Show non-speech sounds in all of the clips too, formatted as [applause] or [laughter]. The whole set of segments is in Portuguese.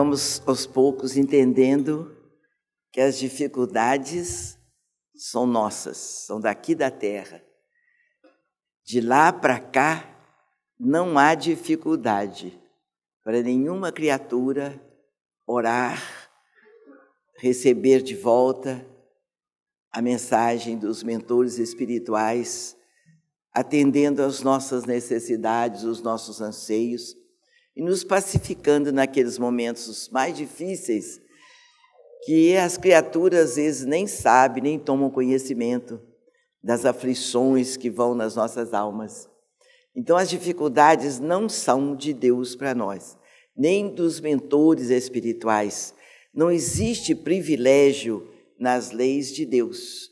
vamos aos poucos entendendo que as dificuldades são nossas, são daqui da terra. De lá para cá não há dificuldade para nenhuma criatura orar, receber de volta a mensagem dos mentores espirituais, atendendo às nossas necessidades, os nossos anseios e nos pacificando naqueles momentos mais difíceis que as criaturas às vezes nem sabem, nem tomam conhecimento das aflições que vão nas nossas almas. Então, as dificuldades não são de Deus para nós, nem dos mentores espirituais. Não existe privilégio nas leis de Deus.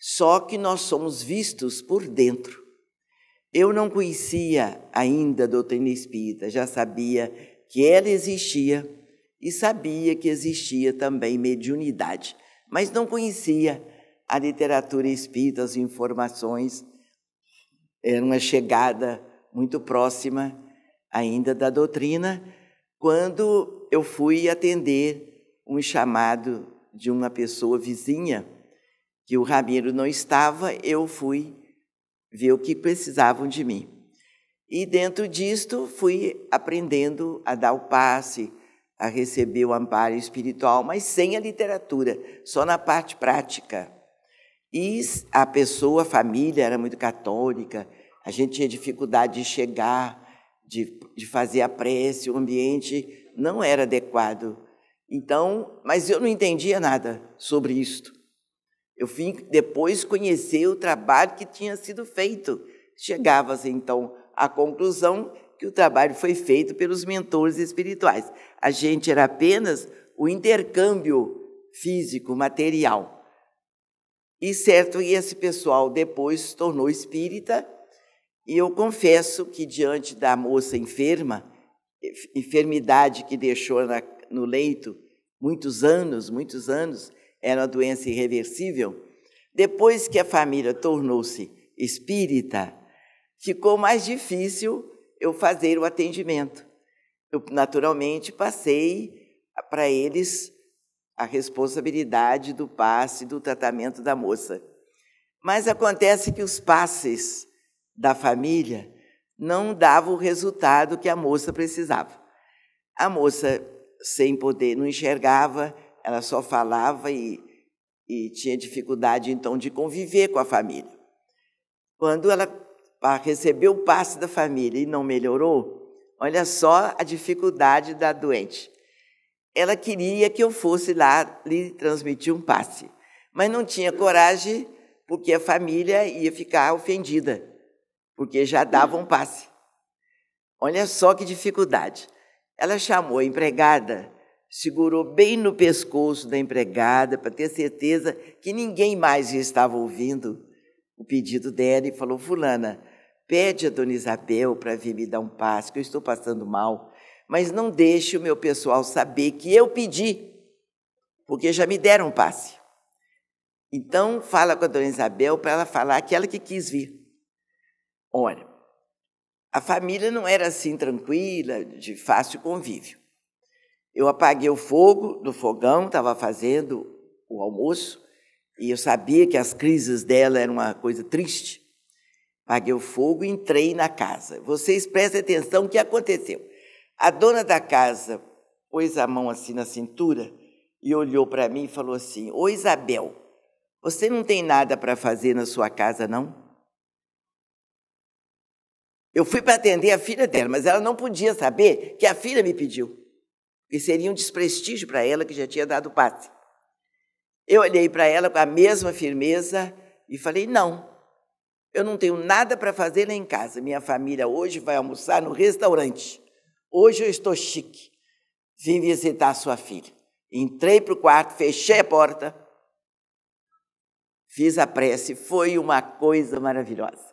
Só que nós somos vistos por dentro. Eu não conhecia ainda a doutrina espírita, já sabia que ela existia e sabia que existia também mediunidade, mas não conhecia a literatura espírita, as informações. Era uma chegada muito próxima ainda da doutrina, quando eu fui atender um chamado de uma pessoa vizinha, que o Ramiro não estava, eu fui ver o que precisavam de mim. E dentro disto fui aprendendo a dar o passe, a receber o amparo espiritual, mas sem a literatura, só na parte prática. E a pessoa, a família era muito católica, a gente tinha dificuldade de chegar, de, de fazer a prece, o ambiente não era adequado. Então, mas eu não entendia nada sobre isto. Eu vim depois conhecer o trabalho que tinha sido feito. Chegava-se então à conclusão que o trabalho foi feito pelos mentores espirituais. A gente era apenas o intercâmbio físico, material. E certo, e esse pessoal depois se tornou espírita, e eu confesso que diante da moça enferma, enfermidade que deixou na, no leito muitos anos, muitos anos, era uma doença irreversível, depois que a família tornou-se espírita, ficou mais difícil eu fazer o atendimento. Eu, naturalmente, passei para eles a responsabilidade do passe, do tratamento da moça. Mas acontece que os passes da família não davam o resultado que a moça precisava. A moça, sem poder, não enxergava, ela só falava e, e tinha dificuldade, então, de conviver com a família. Quando ela ah, recebeu o passe da família e não melhorou, olha só a dificuldade da doente. Ela queria que eu fosse lá lhe transmitir um passe, mas não tinha coragem, porque a família ia ficar ofendida, porque já dava um passe. Olha só que dificuldade. Ela chamou a empregada segurou bem no pescoço da empregada para ter certeza que ninguém mais estava ouvindo o pedido dela e falou: Fulana, pede a Dona Isabel para vir me dar um passe, que eu estou passando mal, mas não deixe o meu pessoal saber que eu pedi, porque já me deram um passe. Então, fala com a Dona Isabel para ela falar que ela que quis vir. Olha, a família não era assim tranquila, de fácil convívio. Eu apaguei o fogo do fogão, estava fazendo o almoço, e eu sabia que as crises dela eram uma coisa triste. Apaguei o fogo e entrei na casa. Vocês prestem atenção o que aconteceu. A dona da casa pôs a mão assim na cintura e olhou para mim e falou assim: Ô Isabel, você não tem nada para fazer na sua casa, não? Eu fui para atender a filha dela, mas ela não podia saber que a filha me pediu. E seria um desprestígio para ela que já tinha dado passe. Eu olhei para ela com a mesma firmeza e falei: não, eu não tenho nada para fazer lá em casa. Minha família hoje vai almoçar no restaurante. Hoje eu estou chique. Vim visitar sua filha. Entrei para o quarto, fechei a porta, fiz a prece. Foi uma coisa maravilhosa.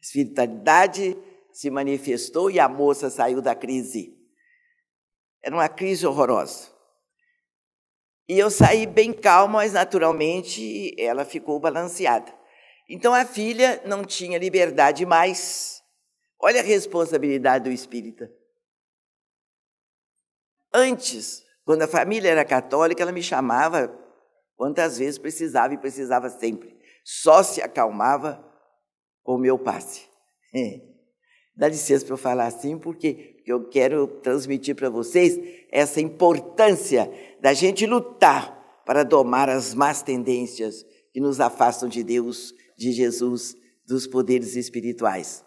Espiritualidade se manifestou e a moça saiu da crise. Era uma crise horrorosa. E eu saí bem calma, mas naturalmente ela ficou balanceada. Então a filha não tinha liberdade mais. Olha a responsabilidade do espírita. Antes, quando a família era católica, ela me chamava quantas vezes precisava e precisava sempre. Só se acalmava com o meu passe. [laughs] Dá licença para eu falar assim, porque eu quero transmitir para vocês essa importância da gente lutar para domar as más tendências que nos afastam de Deus, de Jesus, dos poderes espirituais.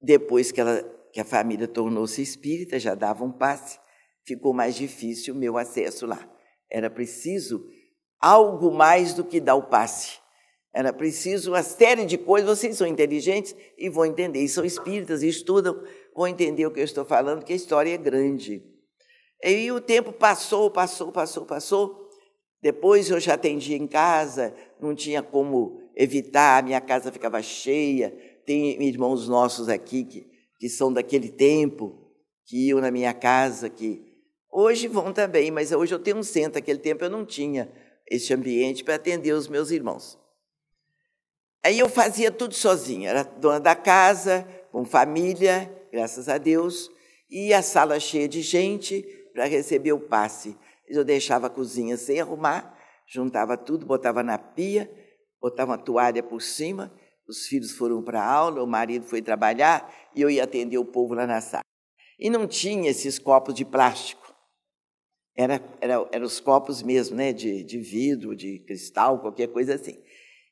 Depois que, ela, que a família tornou-se espírita, já dava um passe, ficou mais difícil o meu acesso lá. Era preciso algo mais do que dar o passe. Era preciso uma série de coisas. Vocês são inteligentes e vão entender. E são espíritas e estudam, vão entender o que eu estou falando, que a história é grande. E o tempo passou, passou, passou, passou. Depois eu já atendia em casa, não tinha como evitar, minha casa ficava cheia. Tem irmãos nossos aqui que, que são daquele tempo, que iam na minha casa, que hoje vão também, mas hoje eu tenho um centro. Naquele tempo eu não tinha esse ambiente para atender os meus irmãos. Aí eu fazia tudo sozinha, era dona da casa, com família, graças a Deus, e a sala cheia de gente para receber o passe. Eu deixava a cozinha sem arrumar, juntava tudo, botava na pia, botava uma toalha por cima, os filhos foram para a aula, o marido foi trabalhar e eu ia atender o povo lá na sala. E não tinha esses copos de plástico. eram era, era os copos mesmo, né? De, de vidro, de cristal, qualquer coisa assim.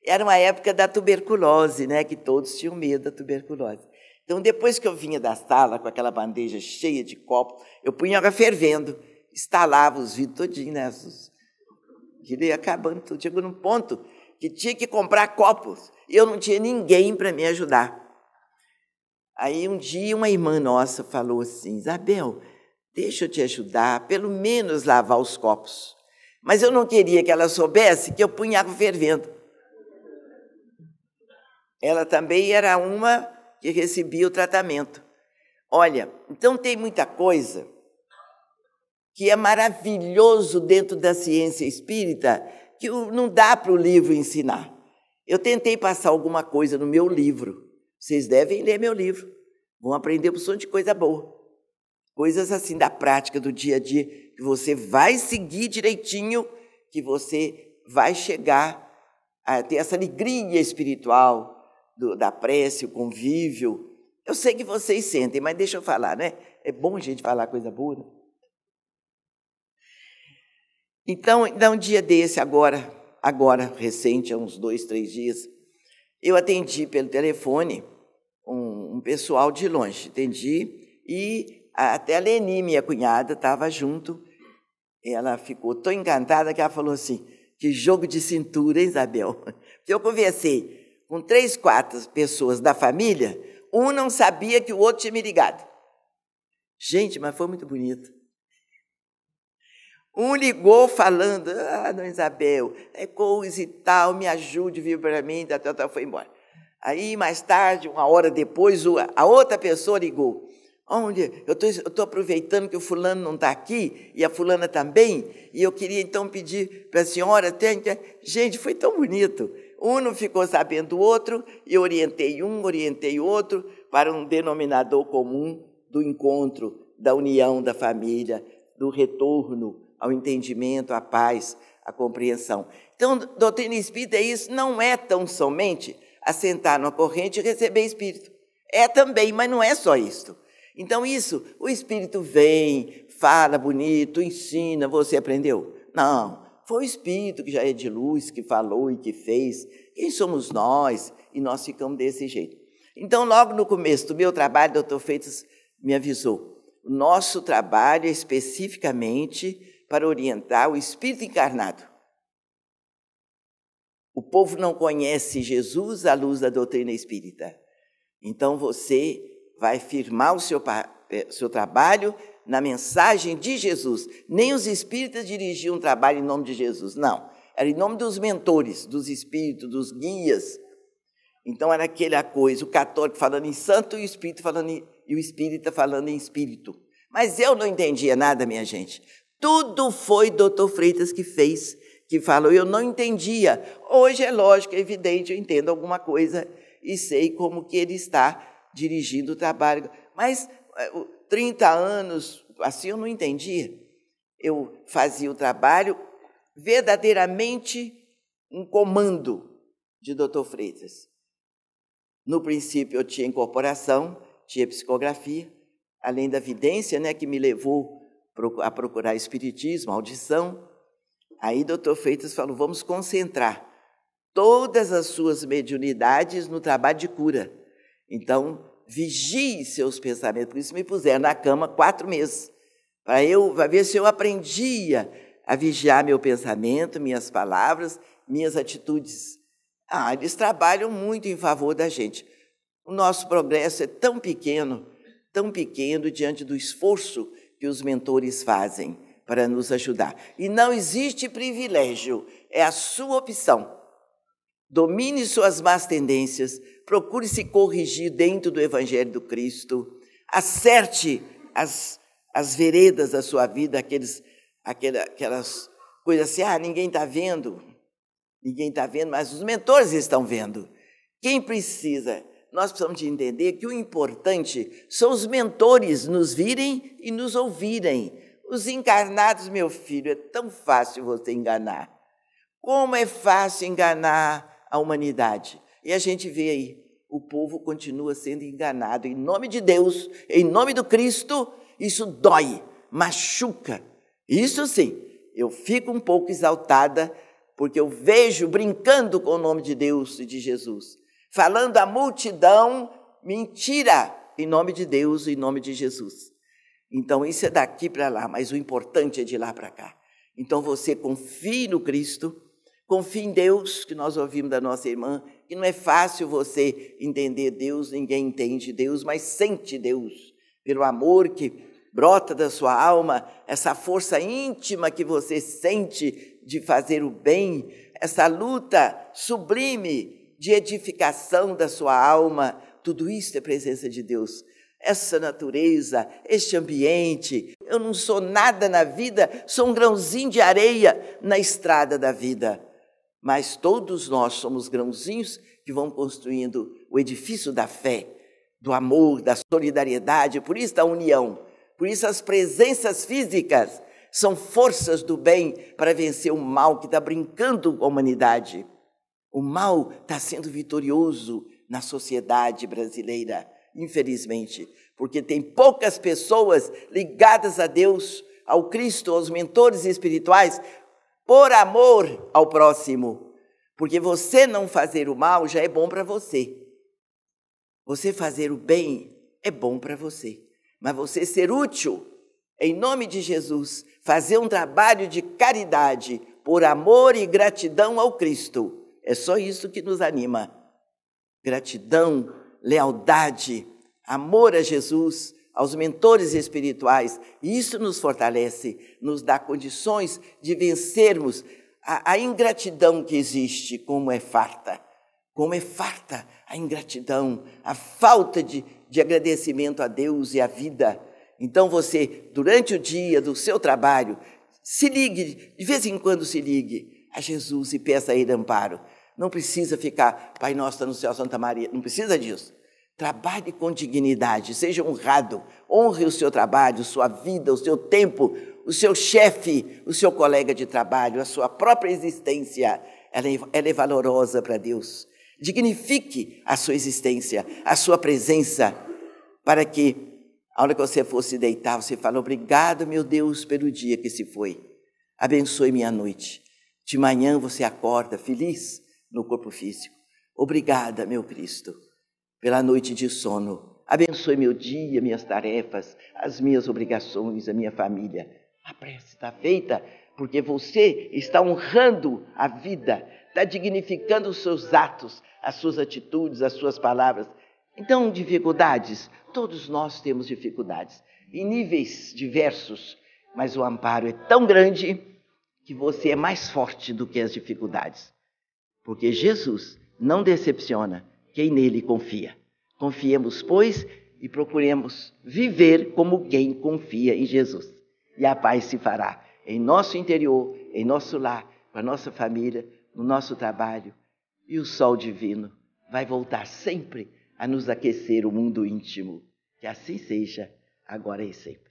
Era uma época da tuberculose, né, que todos tinham medo da tuberculose. Então, depois que eu vinha da sala com aquela bandeja cheia de copo, eu punha água fervendo, estalava os vidros todinhos, né, os... ia acabando tudo. Chegou num ponto que tinha que comprar copos, e eu não tinha ninguém para me ajudar. Aí um dia uma irmã nossa falou assim: Isabel, deixa eu te ajudar, pelo menos lavar os copos. Mas eu não queria que ela soubesse que eu punha água fervendo. Ela também era uma que recebia o tratamento. Olha, então tem muita coisa que é maravilhoso dentro da ciência espírita que não dá para o livro ensinar. Eu tentei passar alguma coisa no meu livro. Vocês devem ler meu livro. Vão aprender um monte de coisa boa. Coisas assim da prática, do dia a dia, que você vai seguir direitinho, que você vai chegar a ter essa alegria espiritual, do, da prece, o convívio. Eu sei que vocês sentem, mas deixa eu falar, né? É bom a gente falar coisa boa. Né? Então, então um dia desse, agora, agora, recente, há uns dois, três dias, eu atendi pelo telefone um, um pessoal de longe. Atendi e até a Leni, minha cunhada, estava junto. Ela ficou tão encantada que ela falou assim: que jogo de cintura, hein, Isabel? [laughs] Porque eu conversei com três, quatro pessoas da família, um não sabia que o outro tinha me ligado. Gente, mas foi muito bonito. Um ligou falando, ah, dona Isabel, é coisa e tal, me ajude, viu para mim, tal, tal, tal, foi embora. Aí, mais tarde, uma hora depois, a outra pessoa ligou. Onde? Eu estou aproveitando que o fulano não está aqui, e a fulana também, e eu queria então pedir para a senhora. Tem, gente, foi tão bonito. Um não ficou sabendo o outro, e orientei um, orientei outro para um denominador comum do encontro, da união da família, do retorno ao entendimento, à paz, à compreensão. Então, doutrina espírita é isso, não é tão somente assentar numa corrente e receber espírito. É também, mas não é só isso. Então, isso, o espírito vem, fala bonito, ensina, você aprendeu? Não. Foi o Espírito que já é de luz, que falou e que fez. Quem somos nós? E nós ficamos desse jeito. Então, logo no começo do meu trabalho, o doutor Freitas me avisou. O nosso trabalho é especificamente para orientar o Espírito encarnado. O povo não conhece Jesus à luz da doutrina espírita. Então, você vai firmar o seu, eh, seu trabalho na mensagem de Jesus. Nem os espíritas dirigiam um trabalho em nome de Jesus, não. Era em nome dos mentores, dos espíritos, dos guias. Então era aquela coisa, o católico falando em santo e o espírito falando em, e o espírita falando em espírito. Mas eu não entendia nada, minha gente. Tudo foi Dr. Freitas que fez, que falou, eu não entendia. Hoje é lógico, é evidente, eu entendo alguma coisa e sei como que ele está dirigindo o trabalho. Mas 30 eh, anos, assim eu não entendi. Eu fazia o trabalho verdadeiramente um comando de doutor Freitas. No princípio eu tinha incorporação, tinha psicografia, além da vidência, né, que me levou a procurar espiritismo, audição. Aí doutor Freitas falou: "Vamos concentrar todas as suas mediunidades no trabalho de cura". Então, vigie seus pensamentos. Por isso me puseram na cama quatro meses, para eu pra ver se eu aprendia a vigiar meu pensamento, minhas palavras, minhas atitudes. Ah, eles trabalham muito em favor da gente. O nosso progresso é tão pequeno, tão pequeno diante do esforço que os mentores fazem para nos ajudar. E não existe privilégio, é a sua opção. Domine suas más tendências, procure se corrigir dentro do Evangelho do Cristo, acerte as, as veredas da sua vida, aqueles, aquela, aquelas coisas assim, ah, ninguém está vendo, ninguém está vendo, mas os mentores estão vendo. Quem precisa? Nós precisamos de entender que o importante são os mentores nos virem e nos ouvirem. Os encarnados, meu filho, é tão fácil você enganar. Como é fácil enganar a humanidade? E a gente vê aí, o povo continua sendo enganado. Em nome de Deus, em nome do Cristo, isso dói, machuca. Isso sim, eu fico um pouco exaltada, porque eu vejo brincando com o nome de Deus e de Jesus, falando à multidão mentira em nome de Deus, em nome de Jesus. Então, isso é daqui para lá, mas o importante é de lá para cá. Então, você confie no Cristo, confie em Deus, que nós ouvimos da nossa irmã, que não é fácil você entender Deus, ninguém entende Deus, mas sente Deus pelo amor que brota da sua alma, essa força íntima que você sente de fazer o bem, essa luta sublime de edificação da sua alma, tudo isso é presença de Deus. Essa natureza, este ambiente. Eu não sou nada na vida, sou um grãozinho de areia na estrada da vida mas todos nós somos grãozinhos que vão construindo o edifício da fé, do amor, da solidariedade, por isso da união. Por isso as presenças físicas são forças do bem para vencer o mal que está brincando com a humanidade. O mal está sendo vitorioso na sociedade brasileira, infelizmente, porque tem poucas pessoas ligadas a Deus, ao Cristo, aos mentores espirituais, por amor ao próximo. Porque você não fazer o mal já é bom para você. Você fazer o bem é bom para você. Mas você ser útil, em nome de Jesus, fazer um trabalho de caridade por amor e gratidão ao Cristo. É só isso que nos anima. Gratidão, lealdade, amor a Jesus, aos mentores espirituais. e Isso nos fortalece, nos dá condições de vencermos a, a ingratidão que existe, como é farta. Como é farta a ingratidão, a falta de, de agradecimento a Deus e à vida. Então você, durante o dia do seu trabalho, se ligue, de vez em quando se ligue a Jesus e peça a ele amparo. Não precisa ficar, Pai Nosso está no céu, Santa Maria, não precisa disso. Trabalhe com dignidade, seja honrado, honre o seu trabalho, sua vida, o seu tempo, o seu chefe, o seu colega de trabalho, a sua própria existência. Ela é, ela é valorosa para Deus. Dignifique a sua existência, a sua presença, para que, a hora que você fosse deitar, você fale: Obrigado, meu Deus, pelo dia que se foi. Abençoe minha noite. De manhã você acorda feliz no corpo físico. Obrigada, meu Cristo pela noite de sono. Abençoe meu dia, minhas tarefas, as minhas obrigações, a minha família. A prece está feita porque você está honrando a vida, está dignificando os seus atos, as suas atitudes, as suas palavras. Então, dificuldades, todos nós temos dificuldades, em níveis diversos, mas o amparo é tão grande que você é mais forte do que as dificuldades. Porque Jesus não decepciona quem nele confia. Confiemos, pois, e procuremos viver como quem confia em Jesus. E a paz se fará em nosso interior, em nosso lar, com a nossa família, no nosso trabalho. E o sol divino vai voltar sempre a nos aquecer o mundo íntimo. Que assim seja, agora e sempre.